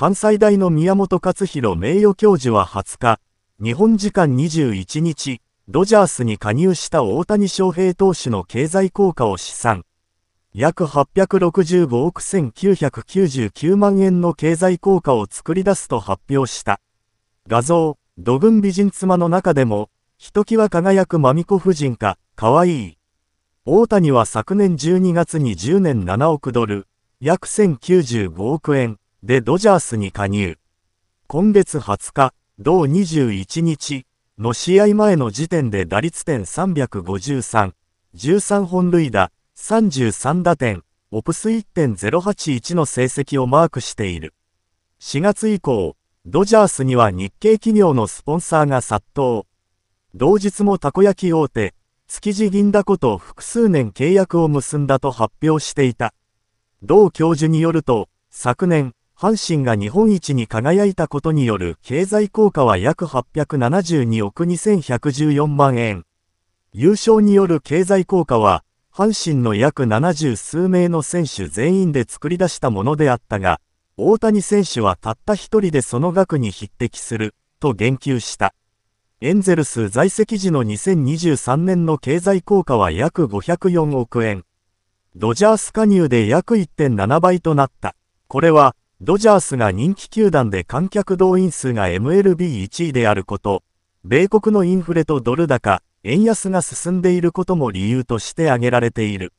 関西大の宮本勝弘名誉教授は20日、日本時間21日、ドジャースに加入した大谷翔平投手の経済効果を試算。約865億1999万円の経済効果を作り出すと発表した。画像、土軍美人妻の中でも、ひときわ輝くマミコ夫人か、かわいい。大谷は昨年12月に10年7億ドル、約1095億円、でドジャースに加入。今月20日、同21日の試合前の時点で打率点353、13本塁打、33打点、オプス1.081の成績をマークしている。4月以降、ドジャースには日系企業のスポンサーが殺到。同日もたこ焼き大手、築地銀だこと複数年契約を結んだと発表していた。同教授によると、昨年、阪神が日本一に輝いたことによる経済効果は約872億2114万円。優勝による経済効果は、阪神の約70数名の選手全員で作り出したものであったが、大谷選手はたった一人でその額に匹敵する、と言及した。エンゼルス在籍時の2023年の経済効果は約504億円。ドジャース加入で約1.7倍となった。これは、ドジャースが人気球団で観客動員数が MLB1 位であること、米国のインフレとドル高、円安が進んでいることも理由として挙げられている。